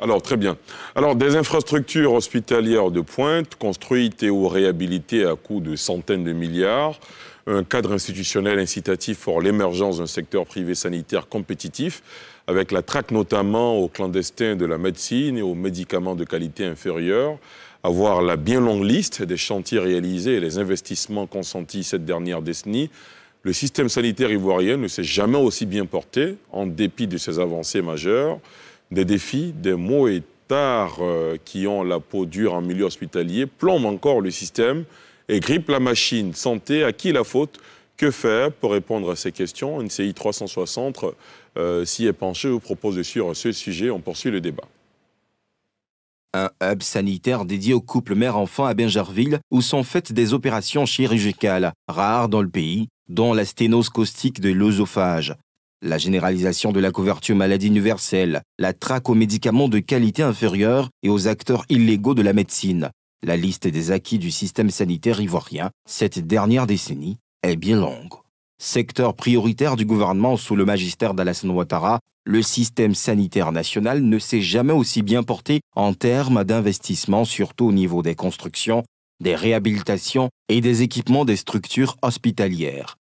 Alors, très bien. Alors, des infrastructures hospitalières de pointe, construites et ou réhabilitées à coût de centaines de milliards, un cadre institutionnel incitatif pour l'émergence d'un secteur privé sanitaire compétitif, avec la traque notamment aux clandestins de la médecine et aux médicaments de qualité inférieure, avoir la bien longue liste des chantiers réalisés et les investissements consentis cette dernière décennie, le système sanitaire ivoirien ne s'est jamais aussi bien porté, en dépit de ses avancées majeures des défis, des mots et tards euh, qui ont la peau dure en milieu hospitalier plombent encore le système et grippent la machine. Santé, à qui la faute Que faire pour répondre à ces questions NCI 360 euh, s'y est penché, ou propose sur ce sujet. On poursuit le débat un hub sanitaire dédié aux couples mère-enfant à Bingerville où sont faites des opérations chirurgicales, rares dans le pays, dont la sténose caustique de l'œsophage la généralisation de la couverture maladie universelle, la traque aux médicaments de qualité inférieure et aux acteurs illégaux de la médecine. La liste des acquis du système sanitaire ivoirien cette dernière décennie est bien longue. Secteur prioritaire du gouvernement sous le magistère d'Alassane Ouattara, le système sanitaire national ne s'est jamais aussi bien porté en termes d'investissement, surtout au niveau des constructions, des réhabilitations et des équipements des structures hospitalières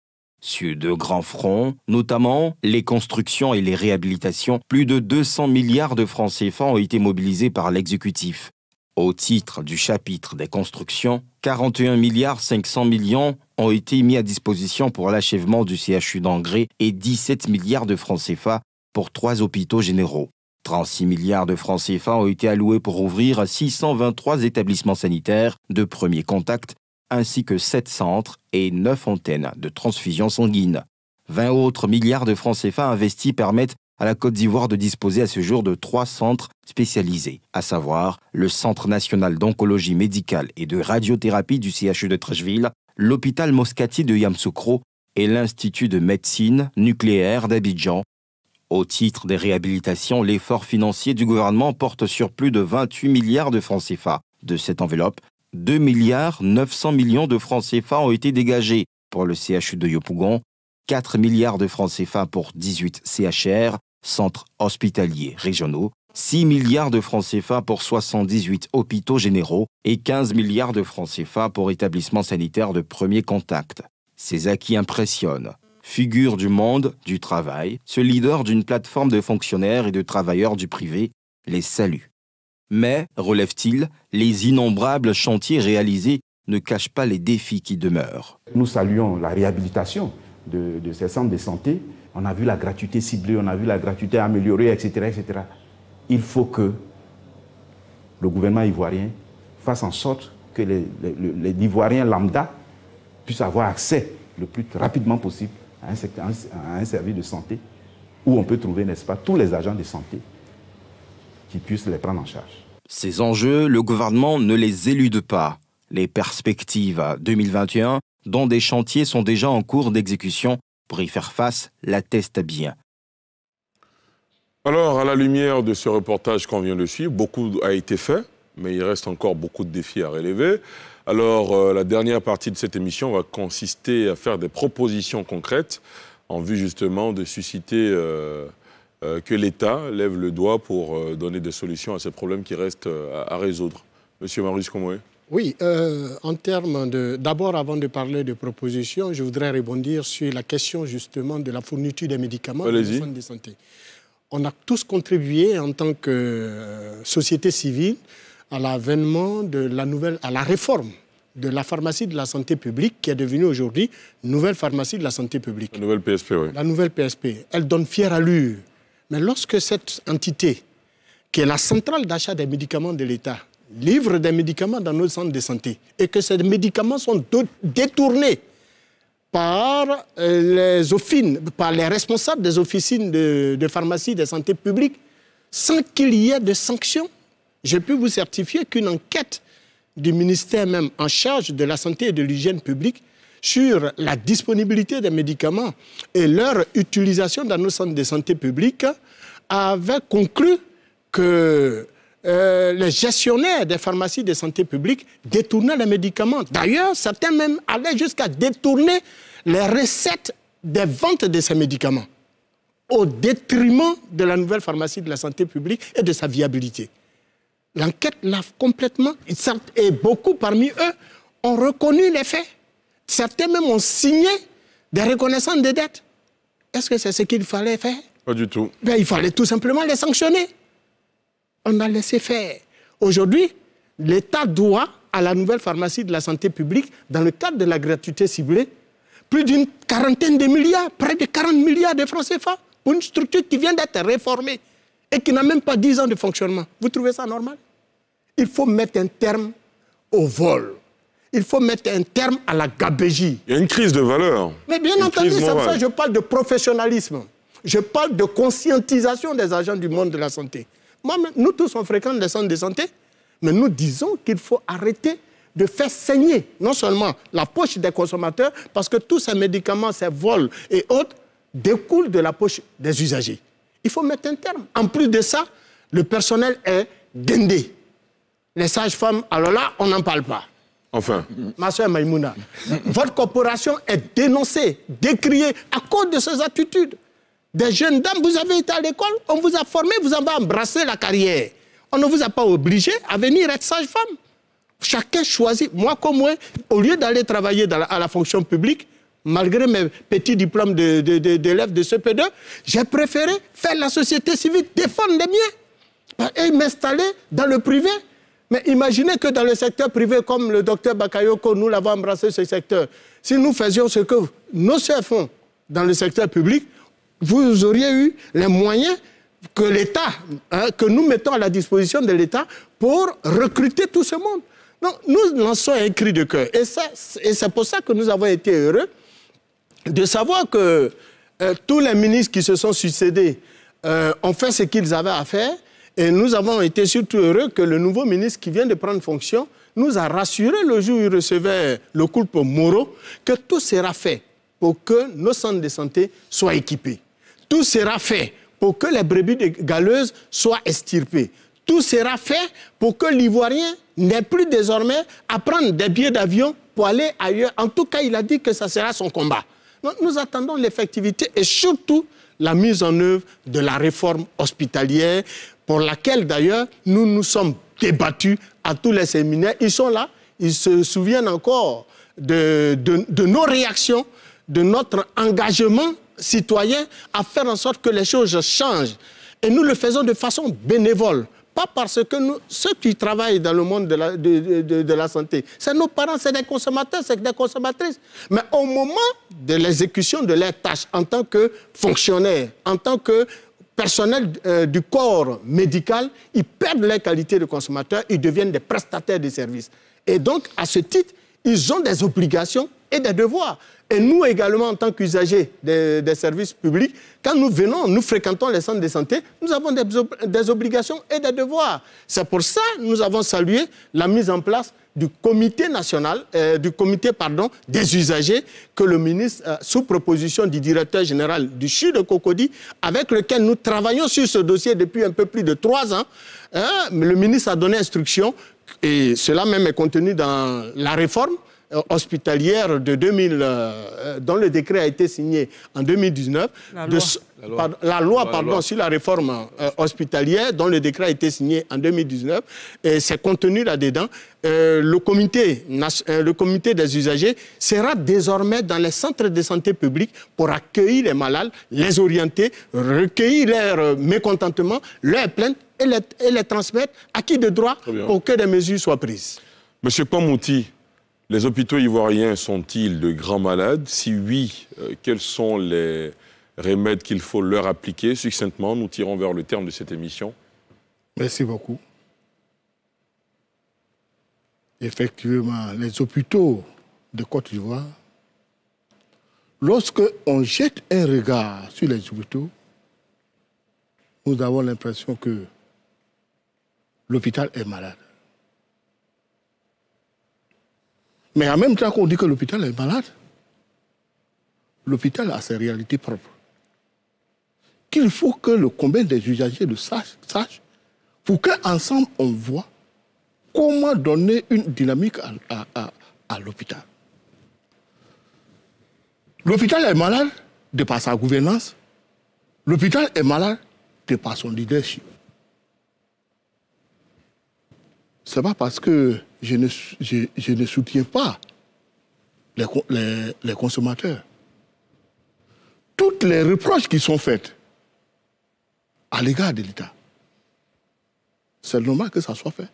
sur deux grands fronts, notamment les constructions et les réhabilitations. Plus de 200 milliards de francs CFA ont été mobilisés par l'exécutif. Au titre du chapitre des constructions, 41 milliards 500 millions ont été mis à disposition pour l'achèvement du CHU d'engrais et 17 milliards de francs CFA pour trois hôpitaux généraux. 36 milliards de francs CFA ont été alloués pour ouvrir 623 établissements sanitaires de premier contact ainsi que 7 centres et 9 antennes de transfusion sanguine. 20 autres milliards de francs CFA investis permettent à la Côte d'Ivoire de disposer à ce jour de trois centres spécialisés, à savoir le Centre national d'oncologie médicale et de radiothérapie du CHU de Trècheville, l'hôpital Moscati de Yamsoukro et l'Institut de médecine nucléaire d'Abidjan. Au titre des réhabilitations, l'effort financier du gouvernement porte sur plus de 28 milliards de francs CFA. De cette enveloppe, 2 milliards 900 millions de francs CFA ont été dégagés pour le CHU de Yopougon, 4 milliards de francs CFA pour 18 CHR, centres hospitaliers régionaux, 6 milliards de francs CFA pour 78 hôpitaux généraux et 15 milliards de francs CFA pour établissements sanitaires de premier contact. Ces acquis impressionnent. Figure du monde, du travail, ce leader d'une plateforme de fonctionnaires et de travailleurs du privé les salue. Mais, relève-t-il, les innombrables chantiers réalisés ne cachent pas les défis qui demeurent. Nous saluons la réhabilitation de, ces centres de santé. On a vu la gratuité ciblée, on a vu la gratuité améliorée, etc. Il faut que le gouvernement ivoirien fasse en sorte que les, Ivoiriens lambda puissent avoir accès le plus rapidement possible à un service de santé où on peut trouver, n'est-ce pas, tous les agents de santé qui les prendre en charge. Ces enjeux, le gouvernement ne les élude pas. Les perspectives à 2021, dont des chantiers sont déjà en cours d'exécution pour y faire face, l'attestent bien. Alors, à la lumière de ce reportage qu'on vient de suivre, beaucoup a été fait, mais il reste encore beaucoup de défis à relever. Alors, euh, la dernière partie de cette émission va consister à faire des propositions concrètes en vue justement de susciter euh, euh, que l'État lève le doigt pour euh, donner des solutions à ces problèmes qui restent euh, à, résoudre. Monsieur Maurice Comoué. Oui, en termes de... D'abord, avant de parler de propositions, je voudrais rebondir sur la question justement de la fourniture des médicaments dans les centres de santé. On a tous contribué en tant que société civile à l'avènement de la nouvelle... à la réforme de la pharmacie de la santé publique qui est devenue aujourd'hui nouvelle pharmacie de la santé publique. La nouvelle PSP, oui. La nouvelle PSP. Elle donne fière allure mais lorsque cette entité, qui est la centrale d'achat des médicaments de l'État, livre des médicaments dans nos centres de santé et que ces médicaments sont détournés par euh, les par les responsables des officines de, de pharmacie de santé publique, sans qu'il y ait de sanctions. Je peux vous certifier qu'une enquête du ministère même en charge de la santé et de l'hygiène publique sur la disponibilité des médicaments et leur utilisation dans nos centres de santé publique avait conclu que euh, les gestionnaires des pharmacies de santé publique détournaient les médicaments. D'ailleurs, certains même allaient jusqu'à détourner les recettes des ventes de ces médicaments au détriment de la nouvelle pharmacie de la santé publique et de sa viabilité. L'enquête l'a complètement, et beaucoup parmi eux ont reconnu les faits. Certains même ont signé des reconnaissances de dettes. Est-ce que c'est ce qu'il fallait faire Pas du tout. Ben, il fallait tout simplement les sanctionner. On a laissé faire. Aujourd'hui, l'État doit à la nouvelle pharmacie de la santé publique, dans le cadre de la gratuité ciblée, plus d'une quarantaine de milliards, près de 40 milliards de francs CFA pour une structure qui vient d'être réformée et qui n'a même pas 10 ans de fonctionnement. Vous trouvez ça normal Il faut mettre un terme au vol il faut mettre un terme à la gabégie. Il y a une crise de valeur. Mais bien entendu, c'est pour ça que je parle de professionnalisme. Je parle de conscientisation des agents du monde de la santé. nous tous, on fréquente les centres de santé, mais nous disons qu'il faut arrêter de faire saigner non seulement la poche des consommateurs, parce que tous ces médicaments, ces vols et autres découlent de la poche des usagers. Il faut mettre un terme. En plus de ça, le personnel est dindé. Les sages-femmes, alors là, on n'en parle pas. Enfin. Ma soeur Maïmouna, votre corporation est dénoncée, décriée à cause de ces attitudes. Des jeunes dames, vous avez été à l'école, on vous a formé, vous avez embrassé la carrière. On ne vous a pas obligé à venir être sage-femme. Chacun choisit. Moi, comme moi, au lieu d'aller travailler à la fonction publique, malgré mes petits diplômes d'élève de, CP2, j'ai préféré faire la société civile, défendre les miens et m'installer dans le privé mais imaginez que dans le secteur privé, comme le docteur Bakayoko, nous l'avons embrassé ce secteur, si nous faisions ce que nos chefs font dans le secteur public, vous auriez eu les moyens que l'État, hein, que nous mettons à la disposition de l'État pour recruter tout ce monde. Donc, nous lançons un cri de cœur. Et, c'est pour ça que nous avons été heureux de savoir que euh, tous les ministres qui se sont succédés euh, ont fait ce qu'ils avaient à faire et nous avons été surtout heureux que le nouveau ministre qui vient de prendre fonction nous a rassuré le jour où il recevait le couple Moreau que tout sera fait pour que nos centres de santé soient équipés. Tout sera fait pour que les brebis de galeuses soient estirpées. Tout sera fait pour que l'Ivoirien n'ait plus désormais à prendre des billets d'avion pour aller ailleurs. En tout cas, il a dit que ça sera son combat. nous attendons l'effectivité et surtout la mise en œuvre de la réforme hospitalière pour laquelle d'ailleurs nous nous sommes débattus à tous les séminaires. Ils sont là, ils se souviennent encore de, de, nos réactions, de notre engagement citoyen à faire en sorte que les choses changent. Et nous le faisons de façon bénévole. Pas parce que ceux qui travaillent dans le monde de la, de la santé, c'est nos parents, c'est des consommateurs, c'est des consommatrices. Mais au moment de l'exécution de leurs tâches en tant que fonctionnaires, en tant que personnel euh, du corps médical, ils perdent leur qualité de consommateur, ils deviennent des prestataires de services. Et donc, à ce titre, ils ont des obligations et des devoirs. Et nous également, en tant qu'usagers des, services publics, quand nous venons, nous fréquentons les centres de santé, nous avons des, obligations et des devoirs. C'est pour ça que nous avons salué la mise en place du comité national, euh, du comité pardon, des usagers que le ministre, euh, sous proposition du directeur général du CHU de Cocody, avec lequel nous travaillons sur ce dossier depuis un peu plus de trois ans, hein, le ministre a donné instruction, et cela même est contenu dans la réforme, hospitalière de 2000, euh, dont le décret a été signé en 2019, la loi, la la sur la réforme euh, hospitalière, dont le décret a été signé en 2019, et c'est contenu là-dedans. Euh, le, comité, le comité des usagers sera désormais dans les centres de santé publique pour accueillir les malades, les orienter, recueillir leur mécontentement, leurs plaintes et les, et les transmettre à qui de droit pour que des mesures soient prises. Monsieur Pomouti, les hôpitaux ivoiriens sont-ils de grands malades Si oui, euh, quels sont les remèdes qu'il faut leur appliquer Succinctement, nous tirons vers le terme de cette émission. Merci beaucoup. Effectivement, les hôpitaux de Côte d'Ivoire, lorsque on jette un regard sur les hôpitaux, nous avons l'impression que l'hôpital est malade. Mais en même temps qu'on dit que l'hôpital est malade, l'hôpital a ses réalités propres. Qu'il faut que le combien des usagers le sachent, pour qu'ensemble on voit comment donner une dynamique à, à l'hôpital. L'hôpital est malade de par sa gouvernance. L'hôpital est malade de par son leadership. Ce n'est pas parce que je ne, soutiens pas les, consommateurs. Toutes les reproches qui sont faites à l'égard de l'État, c'est normal que ça soit fait.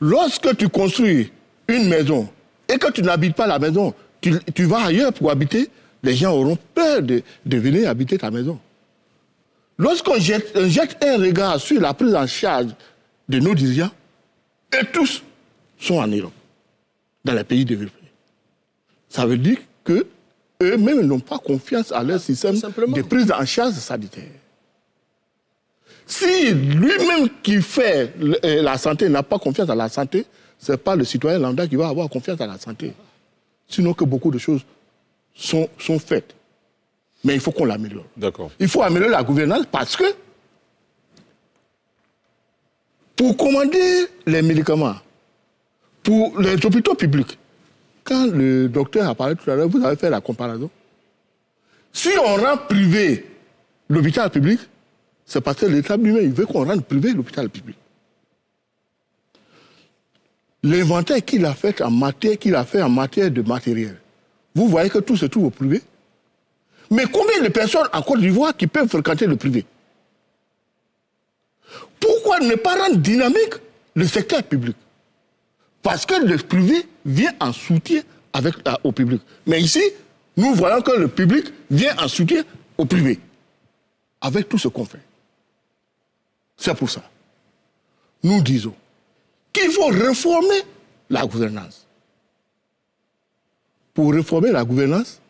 Lorsque tu construis une maison et que tu n'habites pas la maison, tu, vas ailleurs pour habiter, les gens auront peur de, venir habiter ta maison. Lorsqu'on jette, un regard sur la prise en charge de nos dirigeants, et tous, sont en Europe, dans les pays développés. Ça veut dire que eux-mêmes n'ont pas confiance à leur système de prise en charge sanitaire. Si lui-même qui fait euh, la santé n'a pas confiance à la santé, ce n'est pas le citoyen lambda qui va avoir confiance à la santé. Sinon que beaucoup de choses sont, sont faites. Mais il faut qu'on l'améliore. Il faut améliorer la gouvernance parce que pour commander les médicaments, pour les hôpitaux publics, quand le docteur a parlé tout à l'heure, vous avez fait la comparaison. Si on rend privé l'hôpital public, c'est parce que l'État lui-même veut qu'on rende privé l'hôpital public. L'inventaire qu'il a fait en matière, qu'il a fait en matière de matériel, vous voyez que tout se trouve au privé. Mais combien de personnes en Côte d'Ivoire qui peuvent fréquenter le privé Pourquoi ne pas rendre dynamique le secteur public parce que le privé vient en soutien avec, au public. Mais ici, nous voyons que le public vient en soutien au privé. Avec tout ce qu'on fait. C'est pour ça. Nous disons qu'il faut réformer la gouvernance. Pour réformer la gouvernance,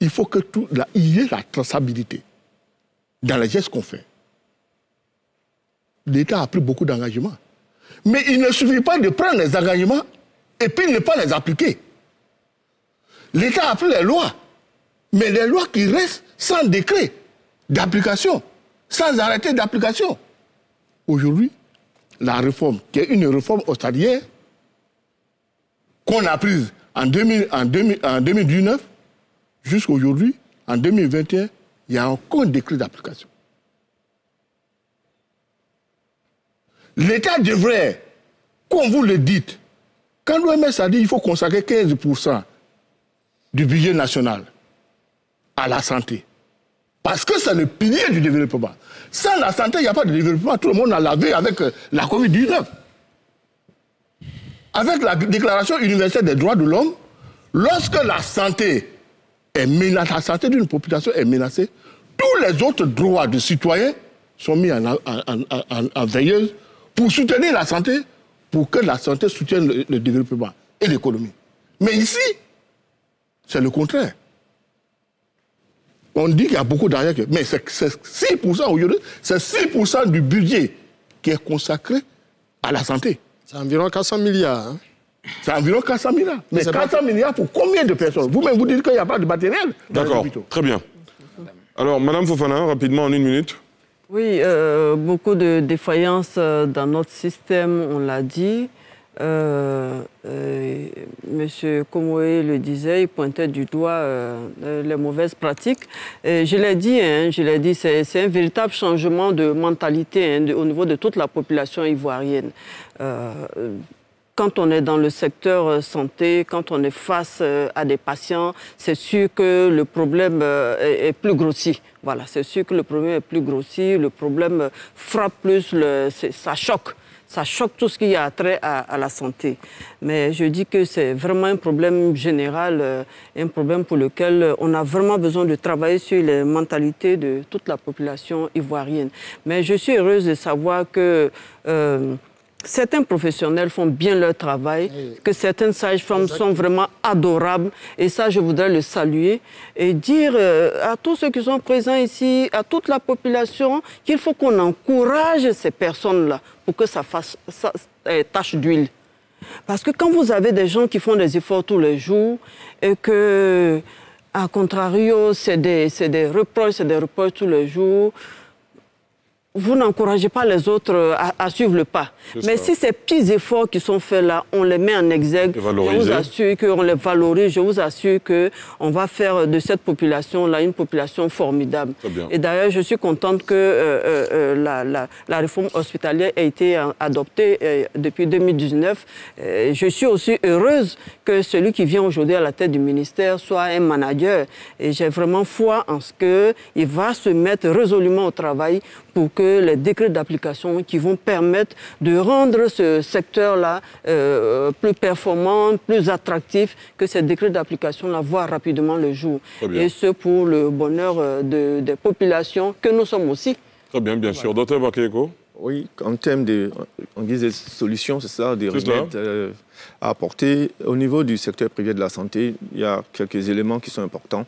il faut que tout, là, il y ait la traçabilité dans les gestes qu'on fait. L'État a pris beaucoup d'engagements. Mais il ne suffit pas de prendre les engagements et puis ne pas les appliquer. L'État a pris les lois, mais les lois qui restent sans décret d'application, sans arrêter d'application. Aujourd'hui, la réforme, qui est une réforme australienne, qu'on a prise en, en 2019, jusqu'à aujourd'hui, en 2021, il y a encore un décret d'application. L'État devrait, comme vous le dites, quand l'OMS a dit qu'il faut consacrer 15% du budget national à la santé, parce que c'est le pilier du développement. Sans la santé, il n'y a pas de développement. Tout le monde a lavé avec euh, la COVID-19. Avec la Déclaration universelle des droits de l'homme, lorsque la santé est la santé d'une population est menacée, tous les autres droits du citoyen sont mis en veilleuse pour soutenir la santé, pour que la santé soutienne le, développement et l'économie. Mais ici, c'est le contraire. On dit qu'il y a beaucoup d'argent, mais c'est 6% c'est 6% du budget qui est consacré à la santé. C'est environ 400 milliards. Hein. C'est environ 400 milliards. Mais, 400 milliards pour combien de personnes Vous-même, vous dites qu'il n'y a pas de matériel. D'accord, très bien. Alors, Madame Fofana, rapidement, en une minute. Oui, euh, beaucoup de défaillances euh, dans notre système, on l'a dit. Euh, euh, Monsieur Komoé le disait, il pointait du doigt euh, les mauvaises pratiques. je l'ai dit, hein, je l'ai dit, c'est un véritable changement de mentalité hein, au niveau de toute la population ivoirienne quand on est dans le secteur euh, santé, quand on est face euh, à des patients, c'est sûr que le problème euh, est plus grossi. Voilà, c'est sûr que le problème est plus grossi, le problème frappe plus, le, ça choque. Ça choque tout ce qui a trait à, la santé. Mais je dis que c'est vraiment un problème général, un problème pour lequel on a vraiment besoin de travailler sur les mentalités de toute la population ivoirienne. Mais je suis heureuse de savoir que certains professionnels font bien leur travail, que certaines sages-femmes sont vraiment adorables. Et ça, je voudrais le saluer et dire euh, à tous ceux qui sont présents ici, à toute la population, qu'il faut qu'on encourage ces personnes-là pour que ça fasse ça, tâche d'huile. Parce que quand vous avez des gens qui font des efforts tous les jours et que, à contrario, c'est des reproches, c'est des reproches tous les jours, vous n'encouragez pas les autres euh, à, suivre le pas. Mais si ces petits efforts qui sont faits là, on les met en exergue, je vous assure qu'on les valorise, je vous assure qu'on va faire de cette population-là une population formidable. Et d'ailleurs, je suis contente que euh, euh, la, réforme hospitalière ait été adoptée depuis 2019. je suis aussi heureuse que celui qui vient aujourd'hui à la tête du ministère soit un manager. Et j'ai vraiment foi en ce qu'il va se mettre résolument au travail pour que les décrets d'application qui vont permettre de rendre ce secteur-là euh, plus performant, plus attractif, que ces décrets d'application-là voient rapidement le jour. Et ce pour le bonheur euh, des populations que nous sommes aussi. Très bien, bien sûr. Docteur Bakayeko oui, en termes de, en guise de solutions, c'est ça, des remèdes euh, à apporter. Au niveau du secteur privé de la santé, il y a quelques éléments qui sont importants,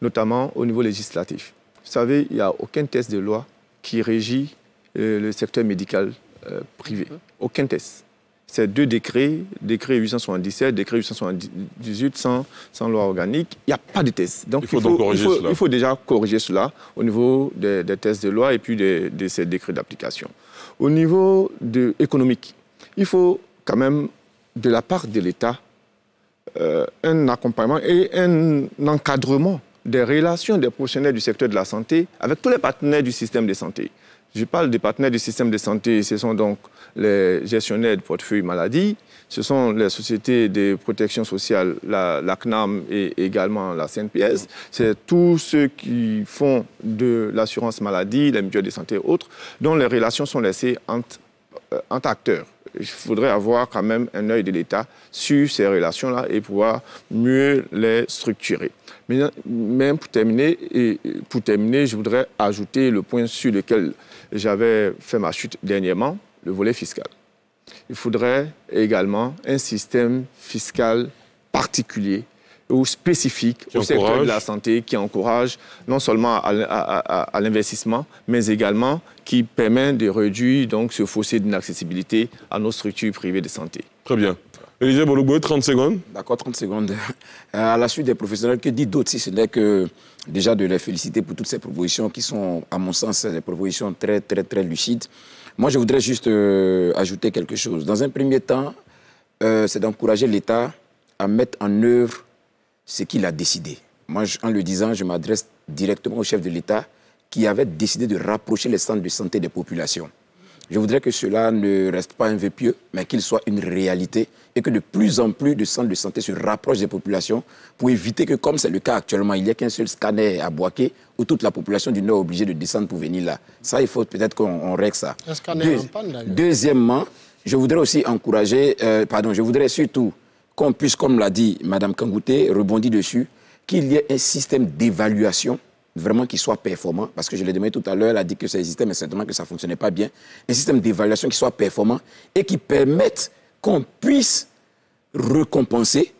notamment au niveau législatif. Vous savez, il n'y a aucun test de loi qui régit euh, le secteur médical euh, privé, Aucun test. Ces deux décrets, décret 877, décret 878, sans, loi organique, il n'y a pas de test. Donc il faut, déjà corriger cela au niveau des, tests de loi et puis de, ces décrets d'application. Au niveau économique, il faut quand même, de la part de l'État, euh, un accompagnement et un encadrement des relations des professionnels du secteur de la santé avec tous les partenaires du système de santé. Je parle des partenaires du système de santé, ce sont donc les gestionnaires de portefeuille maladie, ce sont les sociétés de protection sociale, la, CNAM et également la CNPS. C'est tous ceux qui font de l'assurance maladie, les mutuelles de santé et autres, dont les relations sont laissées entre, euh, entre acteurs il faudrait avoir quand même un œil de l'État sur ces relations-là et pouvoir mieux les structurer. Mais, même pour terminer, et pour terminer, je voudrais ajouter le point sur lequel j'avais fait ma chute dernièrement, le volet fiscal. Il faudrait également un système fiscal particulier ou spécifiques au secteur de la santé qui encourage non seulement à, l'investissement, mais également qui permet de réduire donc ce fossé d'inaccessibilité à nos structures privées de santé. Très bien. Élisée 30 secondes. D'accord, 30 secondes. Euh, à la suite des professionnels, que dit d'autres si ce n'est que déjà de les féliciter pour toutes ces propositions qui sont, à mon sens, des propositions très, très, très lucides. Moi, je voudrais juste euh, ajouter quelque chose. Dans un premier temps, euh, c'est d'encourager l'État à mettre en œuvre c'est qu'il a décidé. Moi, en le disant, je m'adresse directement au chef de l'État qui avait décidé de rapprocher les centres de santé des populations. Je voudrais que cela ne reste pas un vœu pieux, mais qu'il soit une réalité et que de plus en plus de centres de santé se rapprochent des populations pour éviter que, comme c'est le cas actuellement, il n'y ait qu'un seul scanner à Boaké où toute la population du Nord est obligée de descendre pour venir là. Ça, il faut peut-être qu'on règle ça. Un scanner en panne, Deuxièmement, je voudrais aussi encourager, euh, pardon, je voudrais surtout qu'on puisse, comme l'a dit Mme Kangouté, rebondir dessus, qu'il y ait un système d'évaluation vraiment qui soit performant, parce que je l'ai demandé tout à l'heure, elle a dit que ça existait, mais certainement que ça ne fonctionnait pas bien, un système d'évaluation qui soit performant et qui permette qu'on puisse récompenser,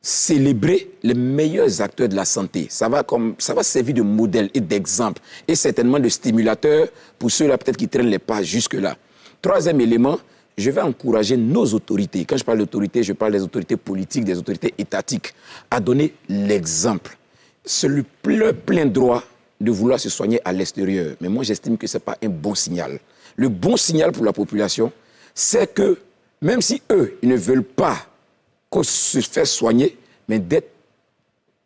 célébrer les meilleurs acteurs de la santé. Ça va, comme, ça va servir de modèle et d'exemple, et certainement de stimulateur pour ceux-là peut-être qui traînent les pas jusque-là. Troisième élément, je vais encourager nos autorités, quand je parle d'autorité, je parle des autorités politiques, des autorités étatiques, à donner l'exemple. C'est le plein droit de vouloir se soigner à l'extérieur. Mais moi, j'estime que ce n'est pas un bon signal. Le bon signal pour la population, c'est que même si eux, ils ne veulent pas qu'on se fasse soigner, mais d'être,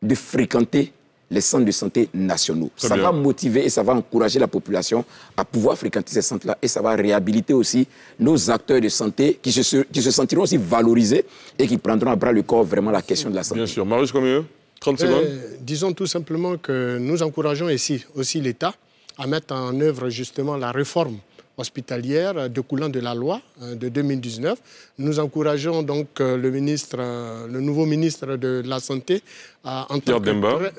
de fréquenter les centres de santé nationaux. ça va motiver et ça va encourager la population à pouvoir fréquenter ces centres-là et ça va réhabiliter aussi nos acteurs de santé qui se, qui se sentiront aussi valorisés et qui prendront à bras le corps vraiment la question de la santé. Bien sûr. Marius, combien 30 euh, secondes Disons tout simplement que nous encourageons ici aussi l'État à mettre en œuvre justement la réforme hospitalière découlant de la loi euh, de 2019. Nous encourageons donc euh, le ministre, euh, le nouveau ministre de la Santé, en Pierre,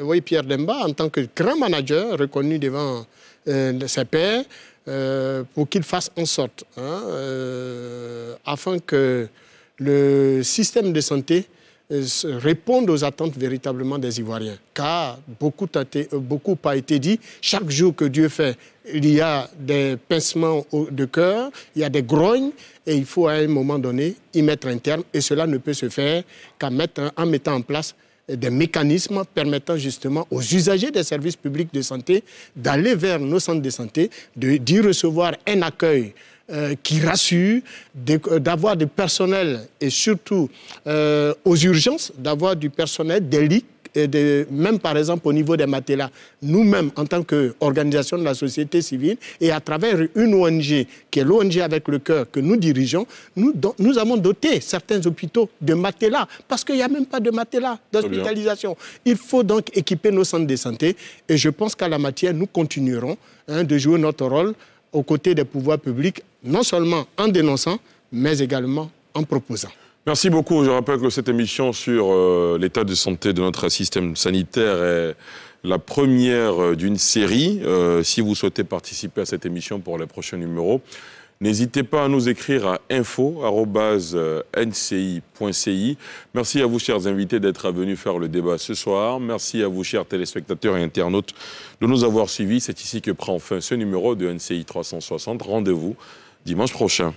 Oui, Pierre Demba, en tant que grand manager reconnu devant ses pairs, pour qu'il fasse en sorte, hein, afin que le système de santé euh, répondent aux attentes véritablement des Ivoiriens. Car beaucoup euh, a, été, été dit, chaque jour que Dieu fait, il y a des pincements de cœur, il y a des grognes, et il faut à un moment donné y mettre un terme. Et cela ne peut se faire qu'en mettant en place euh, des mécanismes permettant justement aux usagers des services publics de santé d'aller vers nos centres de santé, d'y recevoir un accueil euh, qui rassure, euh, d'avoir du personnel et surtout euh, aux urgences, d'avoir du personnel des et de, même par exemple au niveau des matelas, nous-mêmes en tant qu'organisation de la société civile et à travers une ONG qui est l'ONG avec le cœur que nous dirigeons, nous, nous avons doté certains hôpitaux de matelas parce qu'il n'y a même pas de matelas d'hospitalisation. Il faut donc équiper nos centres de santé et je pense qu'à la matière, nous continuerons hein, de jouer notre rôle aux côtés des pouvoirs publics, non seulement en dénonçant, mais également en proposant. Merci beaucoup. Je rappelle que cette émission sur euh, l'état de santé de notre système sanitaire est la première euh, d'une série. Euh, si vous souhaitez participer à cette émission pour les prochains numéros, N'hésitez pas à nous écrire à info.nci.ci. Euh, Merci à vous, chers invités, d'être venus faire le débat ce soir. Merci à vous, chers téléspectateurs et internautes, de nous avoir suivis. C'est ici que prend fin ce numéro de NCI 360. Rendez-vous dimanche prochain.